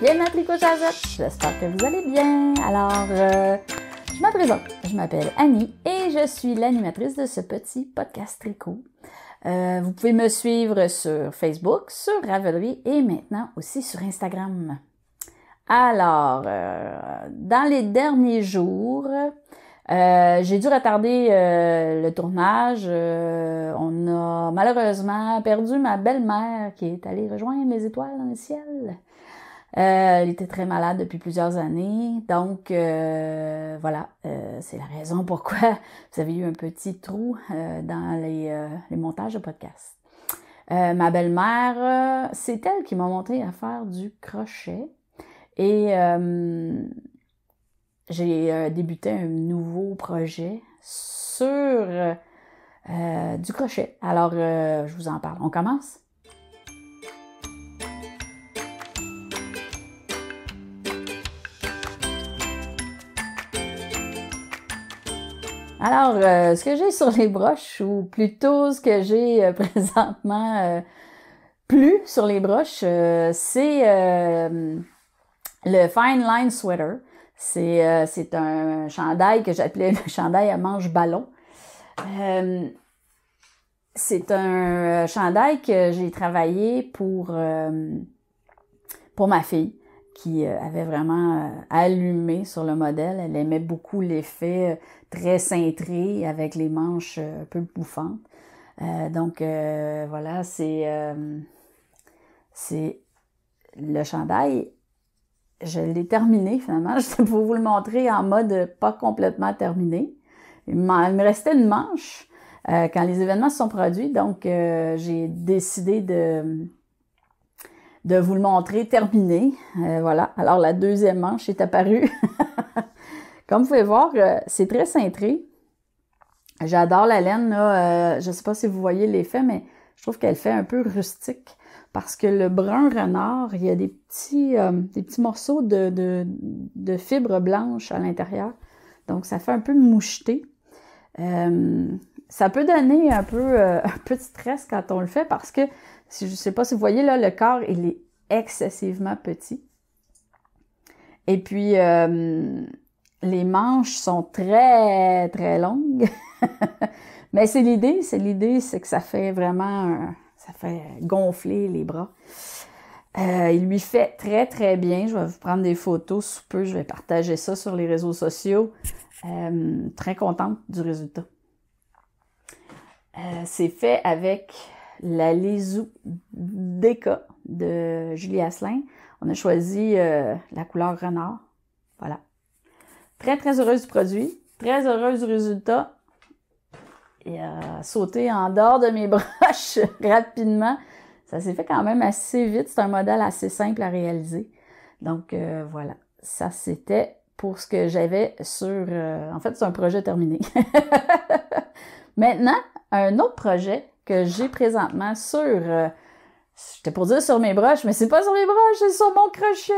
Bienvenue à Tricot J'espère que vous allez bien. Alors, euh, je me présente. Je m'appelle Annie et je suis l'animatrice de ce petit podcast Tricot. Euh, vous pouvez me suivre sur Facebook, sur Ravelry et maintenant aussi sur Instagram. Alors, euh, dans les derniers jours, j'ai dû retarder le tournage. on a malheureusement perdu ma belle-mère qui est allée rejoindre les étoiles dans le ciel. Elle euh, était très malade depuis plusieurs années. Donc, euh, voilà, euh, c'est la raison pourquoi vous avez eu un petit trou dans les, montages de podcast. ma belle-mère, c'est elle qui m'a monté à faire du crochet. Et j'ai débuté un nouveau projet sur du crochet. Alors, je vous en parle. On commence? Alors, euh, ce que j'ai sur les broches, ou plutôt ce que j'ai euh, présentement euh, plus sur les broches, c'est le Fine Line Sweater. C'est un chandail que j'appelais le chandail à manche ballon. c'est un chandail que j'ai travaillé pour pour ma fille qui euh, avait vraiment euh, allumé sur le modèle. Elle aimait beaucoup l'effet euh, très cintré avec les manches un peu bouffantes. donc voilà, c'est c'est le chandail. Je l'ai terminé finalement. Je pour vous le montrer en mode pas complètement terminé. il me restait une manche quand les événements se sont produits, donc j'ai décidé de de vous le montrer terminé. Euh, voilà. Alors, la deuxième manche est apparue. Comme vous pouvez voir, euh, c'est très cintré. J'adore la laine, là. Euh, je ne sais pas si vous voyez l'effet, mais je trouve qu'elle fait un peu rustique. Parce que le brun renard, il y a des petits, des petits morceaux de, de, fibres blanches à l'intérieur. Donc, ça fait un peu moucheté. ça peut donner un peu, un peu de stress quand on le fait parce que je ne sais pas si vous voyez là, le corps, il est excessivement petit. Et puis, euh, les manches sont très, très longues. Mais c'est l'idée, c'est l'idée, c'est que ça fait vraiment, ça fait gonfler les bras. Euh, il lui fait très, très bien. Je vais vous prendre des photos sous peu. Je vais partager ça sur les réseaux sociaux. Euh, très contente du résultat. c'est fait avec la déco de Julie Asselin. On a choisi euh, la couleur renard. Voilà. Très, très heureuse du produit. Très heureuse du résultat. Et a euh, sauter en dehors de mes broches rapidement. Ça s'est fait quand même assez vite. C'est un modèle assez simple à réaliser. Donc euh, voilà. Ça, c'était pour ce que j'avais sur... en fait, c'est un projet terminé. Maintenant, un autre projet que j'ai présentement sur... Euh, j'étais pour dire sur mes broches, mais c'est pas sur mes broches, c'est sur mon crochet.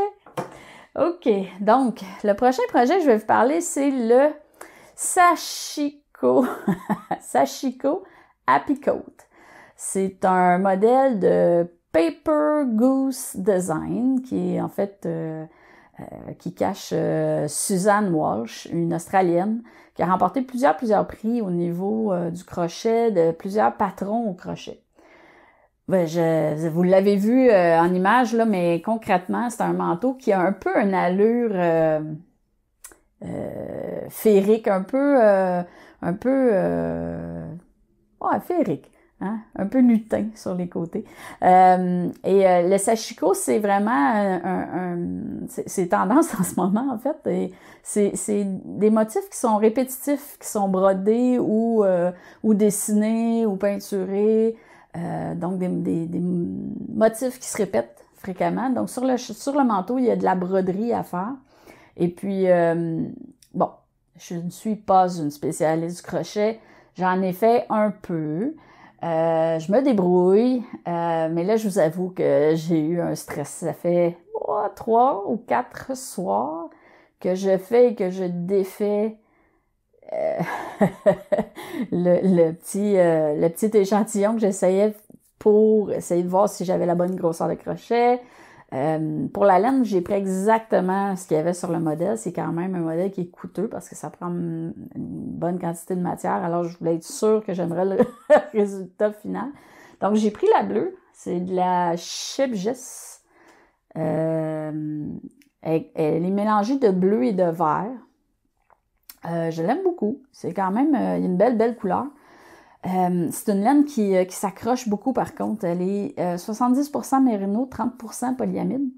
OK, donc le prochain projet que je vais vous parler, c'est le Sachiko Happy Coat. C'est un modèle de Paper Goose Design qui est en fait euh, euh, qui cache Suzanne Walsh, une Australienne il a remporté plusieurs, plusieurs prix au niveau euh, du crochet, de plusieurs patrons au crochet. Ben, vous l'avez vu euh, en image, là, mais concrètement, c'est un manteau qui a un peu une allure euh, euh féerique, un peu, un peu, ouais, féerique. Hein, un peu lutin sur les côtés. Euh, et euh, le sashiko, c'est vraiment un, c'est tendance en ce moment en fait. C'est des motifs qui sont répétitifs, qui sont brodés ou euh, ou dessinés ou peinturés, donc des, motifs qui se répètent fréquemment. Donc sur le sur le manteau, il y a de la broderie à faire. Et puis bon, je ne suis pas une spécialiste du crochet. J'en ai fait un peu. Euh, je me débrouille, euh, mais là, je vous avoue que j'ai eu un stress. Ça fait oh, trois ou quatre soirs que je fais et que je défais euh, le petit échantillon que j'essayais pour essayer de voir si j'avais la bonne grosseur de crochet, euh, pour la laine, j'ai pris exactement ce qu'il y avait sur le modèle. C'est quand même un modèle qui est coûteux parce que ça prend une bonne quantité de matière. Alors, je voulais être sûre que j'aimerais le résultat final. Donc, j'ai pris la bleue. C'est de la Chip Euh, elle, est mélangée de bleu et de vert. Euh, je l'aime beaucoup. C'est quand même euh, une belle, belle couleur. Euh, c'est une laine euh, qui, s'accroche beaucoup par contre. Elle est 70% euh, mérino, 30% polyamide.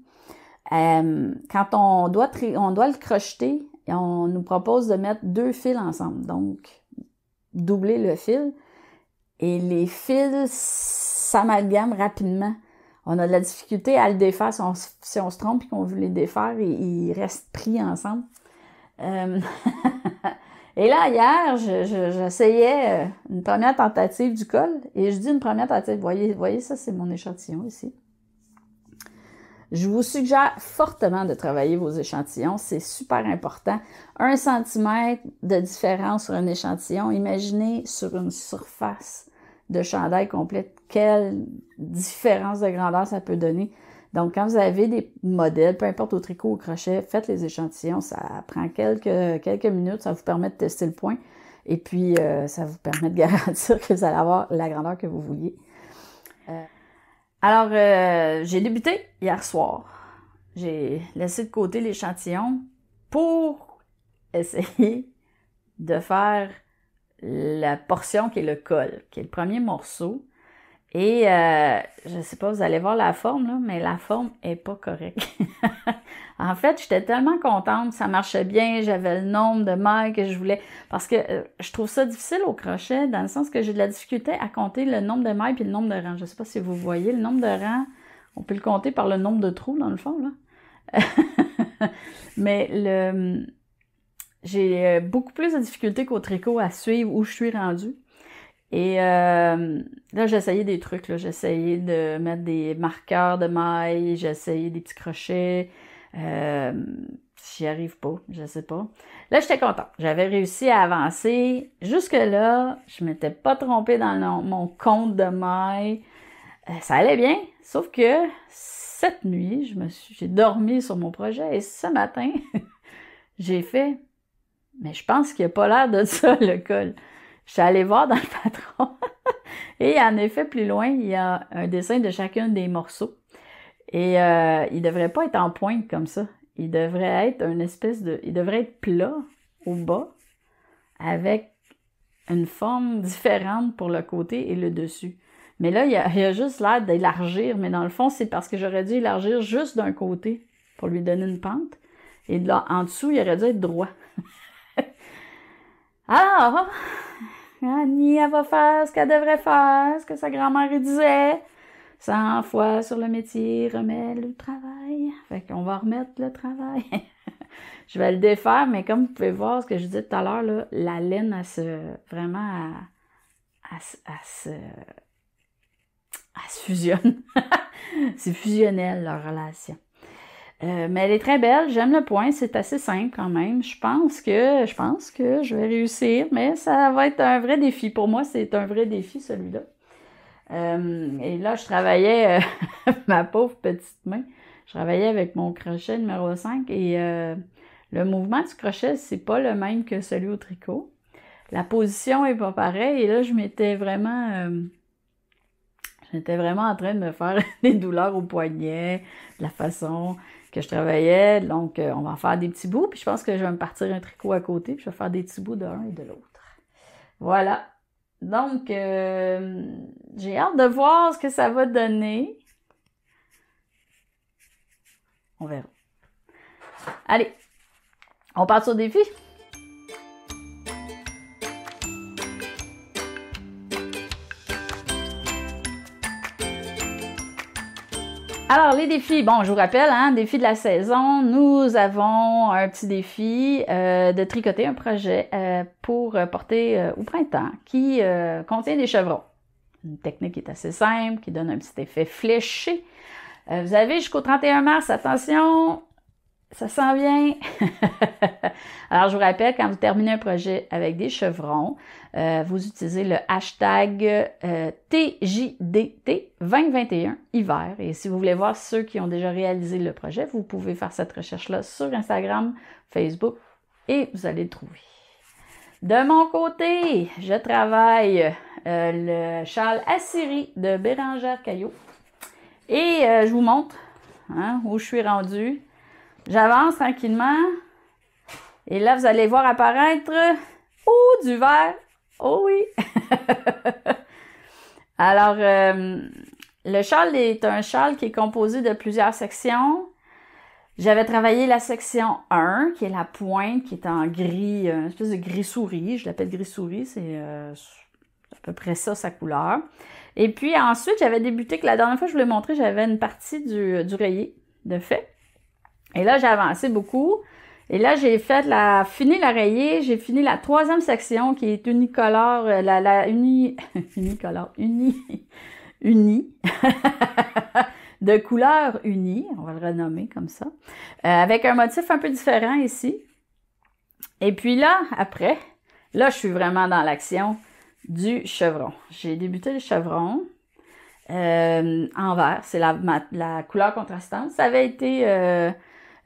quand on doit, on doit le crocheter, on nous propose de mettre deux fils ensemble. Donc, doubler le fil. Et les fils s'amalgament rapidement. On a de la difficulté à le défaire si on, se trompe et qu'on veut les défaire, ils, ils restent pris ensemble. Et là, hier, j'essayais euh, une première tentative du col et je dis une première tentative. Voyez, voyez ça, c'est mon échantillon ici. Je vous suggère fortement de travailler vos échantillons, c'est super important. Un centimètre de différence sur un échantillon, imaginez sur une surface de chandail complète, quelle différence de grandeur ça peut donner. Donc, quand vous avez des modèles, peu importe au tricot ou au crochet, faites les échantillons. Ça prend quelques, minutes. Ça vous permet de tester le point. Et puis, euh, ça vous permet de garantir que vous allez avoir la grandeur que vous vouliez. Euh, alors, euh, j'ai débuté hier soir. J'ai laissé de côté l'échantillon pour essayer de faire la portion qui est le col, qui est le premier morceau et euh, je sais pas, vous allez voir la forme, là, mais la forme est pas correcte. en fait, j'étais tellement contente, ça marchait bien, j'avais le nombre de mailles que je voulais. Parce que euh, je trouve ça difficile au crochet, dans le sens que j'ai de la difficulté à compter le nombre de mailles et le nombre de rangs. Je sais pas si vous voyez le nombre de rangs, on peut le compter par le nombre de trous, dans le fond, là. mais le j'ai euh, beaucoup plus de difficulté qu'au tricot à suivre où je suis rendue. Et euh, là, j'essayais des trucs. J'essayais de mettre des marqueurs de mailles, j'essayais des petits crochets. Euh, j'y arrive pas, je sais pas. Là, j'étais contente. J'avais réussi à avancer. Jusque-là, je m'étais pas trompée dans mon compte de mailles. Euh, ça allait bien, sauf que cette nuit, je me suis, j'ai dormi sur mon projet et ce matin, j'ai fait, mais je pense qu'il n'y a pas l'air de ça, le col. Je suis allée voir dans le patron. et en effet, plus loin, il y a un dessin de chacun des morceaux. Et il euh, il devrait pas être en pointe comme ça. Il devrait être une espèce de. Il devrait être plat au bas avec une forme différente pour le côté et le dessus. Mais là, il y a, juste l'air d'élargir, mais dans le fond, c'est parce que j'aurais dû élargir juste d'un côté pour lui donner une pente. Et là, en dessous, il aurait dû être droit. Alors, Annie, elle va faire ce qu'elle devrait faire, ce que sa grand-mère disait. 100 fois sur le métier, remet le travail. Fait qu'on va remettre le travail. je vais le défaire, mais comme vous pouvez voir ce que je disais tout à l'heure, la laine, elle se. vraiment, à se. Elle se fusionne. c'est fusionnel, leur relation. Euh, mais elle est très belle, j'aime le point, c'est assez simple quand même. Je pense que je pense que je vais réussir, mais ça va être un vrai défi. Pour moi, c'est un vrai défi celui-là. Euh, et là, je travaillais euh, ma pauvre petite main. Je travaillais avec mon crochet numéro 5 et le mouvement du crochet, c'est pas le même que celui au tricot. La position est pas pareille et là, je m'étais vraiment J'étais vraiment en train de me faire des douleurs au poignet, de la façon que je travaillais. Donc, euh, on va en faire des petits bouts. Puis je pense que je vais me partir un tricot à côté. Puis je vais faire des petits bouts de l'un et de l'autre. Voilà. Donc, euh, j'ai hâte de voir ce que ça va donner. On verra. Allez, on part sur des défi. Alors, les défis, bon, je vous rappelle, hein, défi de la saison, nous avons un petit défi euh, de tricoter un projet euh, pour euh, porter au printemps qui contient des chevrons. Une technique qui est assez simple, qui donne un petit effet fléché. vous avez jusqu'au 31 mars, attention, ça sent bien! Alors, je vous rappelle, quand vous terminez un projet avec des chevrons, euh, vous utilisez le hashtag euh, TJDT2021 hiver. Et si vous voulez voir ceux qui ont déjà réalisé le projet, vous pouvez faire cette recherche-là sur Instagram, Facebook et vous allez le trouver. De mon côté, je travaille euh, le châle Assyrie de Bérangère Caillot et je vous montre hein, où je suis rendue. J'avance tranquillement. Et là, vous allez voir apparaître. Oh, du vert! Oh oui! Alors, euh, le châle est un châle qui est composé de plusieurs sections. J'avais travaillé la section 1, qui est la pointe, qui est en gris, euh, une espèce de gris souris. Je l'appelle gris souris, c'est euh, à peu près ça, sa couleur. Et puis ensuite, j'avais débuté que la dernière fois que je vous l'ai montré, j'avais une partie du, du rayé, de fait. Et là, j'ai avancé beaucoup. Et là, j'ai fait la, fini l'oreiller. j'ai fini la troisième section qui est unicolore, euh, la, la uni, unicolore, uni, uni, de couleur unie, on va le renommer comme ça, euh, avec un motif un peu différent ici. Et puis là, après, là, je suis vraiment dans l'action du chevron. J'ai débuté le chevron euh, en vert, c'est la, la couleur contrastante. Ça avait été euh,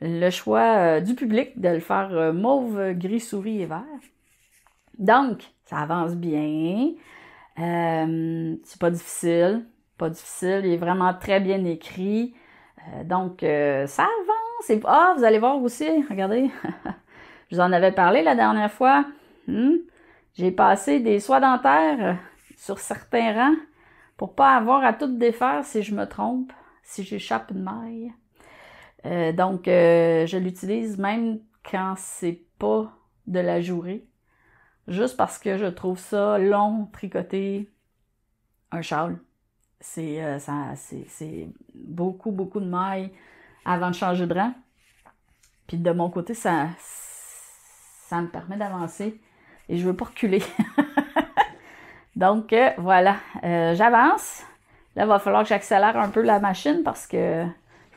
le choix euh, du public de le faire euh, mauve, gris, souris et vert. Donc, ça avance bien. Euh, c'est pas difficile. Pas difficile. Il est vraiment très bien écrit. donc, ça avance. ah, vous allez voir aussi, regardez. Je vous en avais parlé la dernière fois. Hmm? J'ai passé des soies dentaires sur certains rangs pour pas avoir à tout défaire si je me trompe, si j'échappe une maille. Euh, donc, euh, je l'utilise même quand c'est pas de la journée, juste parce que je trouve ça long, tricoter un châle. C'est euh, beaucoup, beaucoup de mailles avant de changer de rang. Puis de mon côté, ça, ça me permet d'avancer et je veux pas reculer. Donc, voilà, j'avance. Là, il va falloir que j'accélère un peu la machine parce que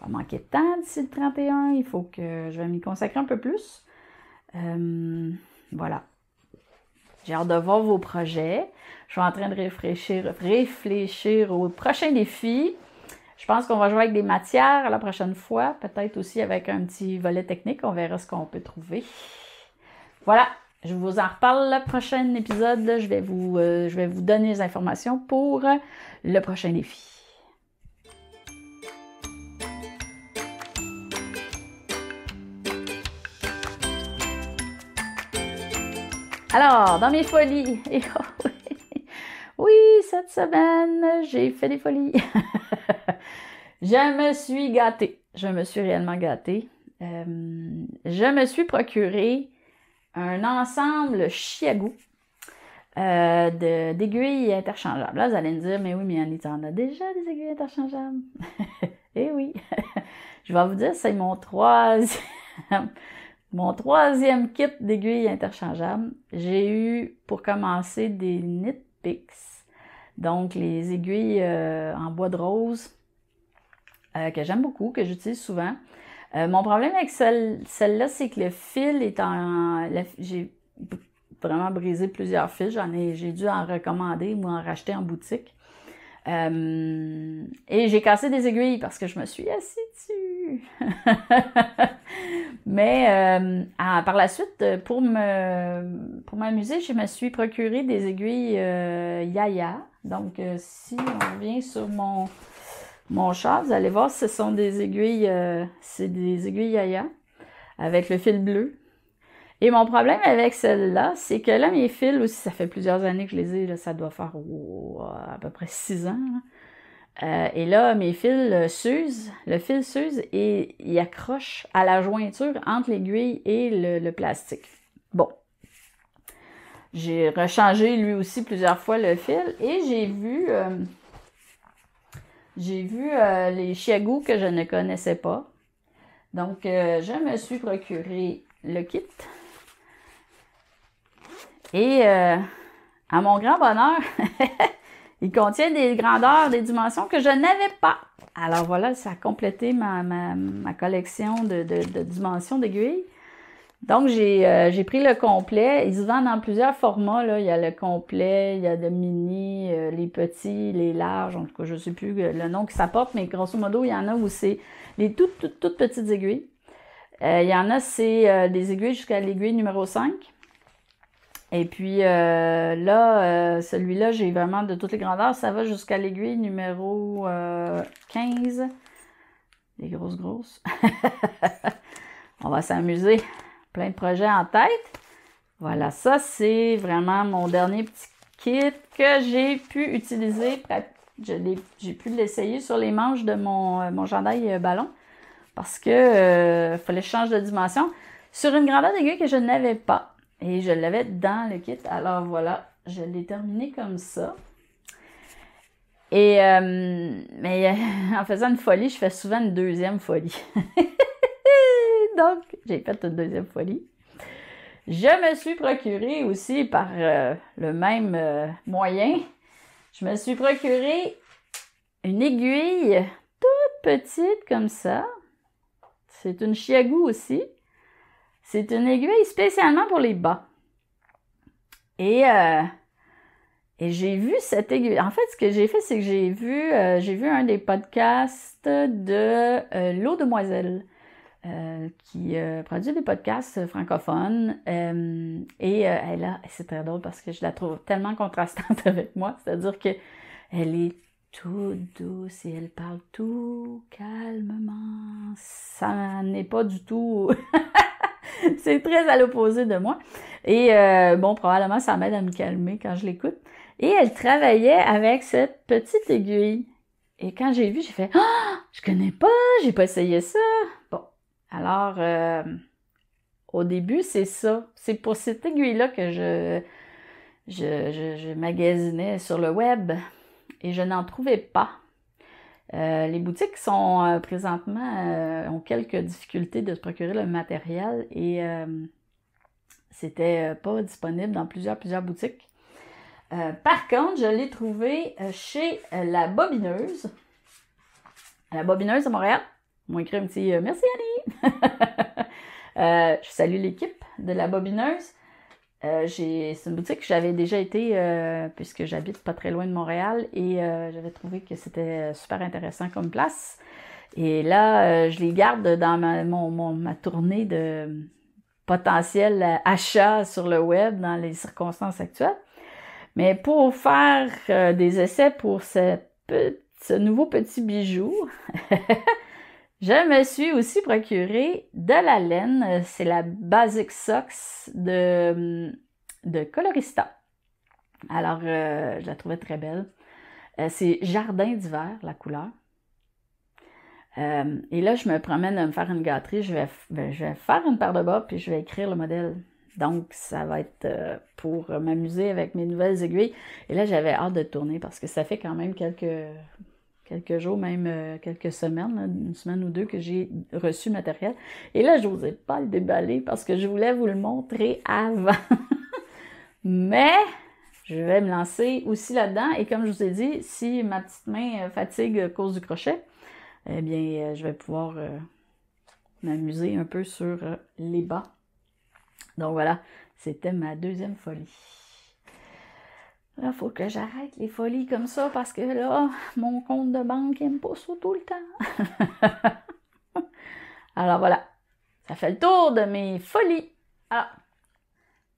Va va manquer de temps d'ici le 31, il faut que je vais m'y consacrer un peu plus. Euh, voilà. J'ai hâte de voir vos projets. Je suis en train de réfléchir, réfléchir prochain défi. Je pense qu'on va jouer avec des matières la prochaine fois, peut-être aussi avec un petit volet technique. On verra ce qu'on peut trouver. Voilà, je vous en reparle le prochain épisode. Je vais vous, euh, je vais vous donner les informations pour le prochain défi. Alors, dans mes folies, oh, oui, cette semaine, j'ai fait des folies. je me suis gâtée. Je me suis réellement gâtée. Euh, je me suis procuré un ensemble Chiago euh, d'aiguilles interchangeables. Là, vous allez me dire, mais oui, mais Annie, en as déjà des aiguilles interchangeables. Eh oui. je vais vous dire, c'est mon troisième mon troisième kit d'aiguilles interchangeables, j'ai eu pour commencer des Picks, donc les aiguilles euh, en bois de rose euh, que j'aime beaucoup, que j'utilise souvent. Euh, mon problème avec celle, là c'est que le fil est en. j'ai vraiment brisé plusieurs fils. J'en ai, j'ai dû en recommander ou en racheter en boutique. Euh, et j'ai cassé des aiguilles parce que je me suis assise dessus. Mais euh, ah, par la suite, euh, pour me pour m'amuser, je me suis procuré des aiguilles Yaya. Donc si on vient sur mon mon chat, vous allez voir, ce sont des aiguilles, c'est des aiguilles Yaya avec le fil bleu. Et mon problème avec celle-là, c'est que là, mes fils aussi, ça fait plusieurs années que je les ai, ça doit faire à peu près six ans. Euh, et là, mes fils euh, s'usent, le fil s'use et il accroche à la jointure entre l'aiguille et le, plastique. Bon. J'ai rechangé lui aussi plusieurs fois le fil et j'ai vu euh, j'ai vu les chiagous que je ne connaissais pas. Donc je me suis procuré le kit et euh, à mon grand bonheur, il contient des grandeurs, des dimensions que je n'avais pas. Alors voilà, ça a complété ma, collection de, dimensions d'aiguilles. Donc, j'ai euh, pris le complet. Ils vendent dans plusieurs formats. Là. Il y a le complet, il y a le mini, euh, les petits, les larges. En tout cas, je ne sais plus le nom que ça porte, mais grosso modo, il y en a où c'est les toutes, toutes, toutes petites aiguilles. il y en a, c'est des aiguilles jusqu'à l'aiguille numéro 5. Et puis euh, là, euh, celui-là, j'ai vraiment de toutes les grandeurs. Ça va jusqu'à l'aiguille numéro 15. Euh, les grosses, grosses. On va s'amuser. Plein de projets en tête. Voilà, ça, c'est vraiment mon dernier petit kit que j'ai pu utiliser. J'ai pu l'essayer sur les manches de mon, mon ballon parce que fallait que je de dimension sur une grandeur d'aiguille que je n'avais pas. Et je l'avais dans le kit. Alors voilà, je l'ai terminé comme ça. Et euh, mais en faisant une folie, je fais souvent une deuxième folie. Donc, j'ai fait une deuxième folie. Je me suis procuré aussi par euh, le même euh, moyen. Je me suis procuré une aiguille toute petite comme ça. C'est une chiagou aussi. C'est une aiguille spécialement pour les bas. Et, euh, et j'ai vu cette aiguille. En fait, ce que j'ai fait, c'est que j'ai vu, euh, vu un des podcasts de euh, L'eau demoiselle. qui produit des podcasts francophones et elle a c'est très drôle parce que je la trouve tellement contrastante avec moi c'est-à-dire que elle est toute douce et elle parle tout calmement ça n'est pas du tout c'est très à l'opposé de moi. Et euh, bon, probablement, ça m'aide à me calmer quand je l'écoute. Et elle travaillait avec cette petite aiguille. Et quand j'ai vu, j'ai fait Ah! Je connais pas, j'ai pas essayé ça. Bon. Alors, euh, au début, c'est ça. C'est pour cette aiguille-là que je, je, je, je magasinais sur le web. Et je n'en trouvais pas. Euh, les boutiques sont euh, présentement euh, ont quelques difficultés de se procurer le matériel et c'était pas disponible dans plusieurs plusieurs boutiques. par contre, je l'ai trouvé chez la bobineuse. La bobineuse à Montréal. Ils écrit un petit merci Annie. je salue l'équipe de la bobineuse. Euh, c'est une boutique que j'avais déjà été euh, puisque j'habite pas très loin de Montréal et euh, j'avais trouvé que c'était super intéressant comme place. Et là, je les garde dans ma, ma tournée de potentiel achat sur le web dans les circonstances actuelles. Mais pour faire des essais pour ce, ce nouveau petit bijou, Je me suis aussi procuré de la laine, c'est la Basic Socks de, Colorista. Alors, euh, je la trouvais très belle. Euh, c'est Jardin d'hiver, la couleur. Euh, et là, je me promène à me faire une gâterie. Je vais, ben, je vais faire une paire de bas, puis je vais écrire le modèle. Donc, ça va être pour m'amuser avec mes nouvelles aiguilles. Et là, j'avais hâte de tourner parce que ça fait quand même quelques quelques jours, même euh, quelques semaines, une semaine ou deux que j'ai reçu le matériel. Et là, je n'osais pas le déballer parce que je voulais vous le montrer avant. Mais je vais me lancer aussi là-dedans. Et comme je vous ai dit, si ma petite main euh, fatigue à cause du crochet, eh bien, euh, je vais pouvoir m'amuser un peu sur les bas. Donc voilà, c'était ma deuxième folie. Là, faut que j'arrête les folies comme ça parce que là, mon compte de banque, il pas ça tout le temps. Alors voilà, ça fait le tour de mes folies. Ah!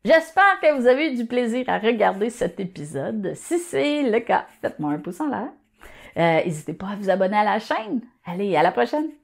j'espère que vous avez eu du plaisir à regarder cet épisode. Si c'est le cas, faites-moi un pouce en l'air. Euh, n'hésitez pas à vous abonner à la chaîne. Allez, à la prochaine!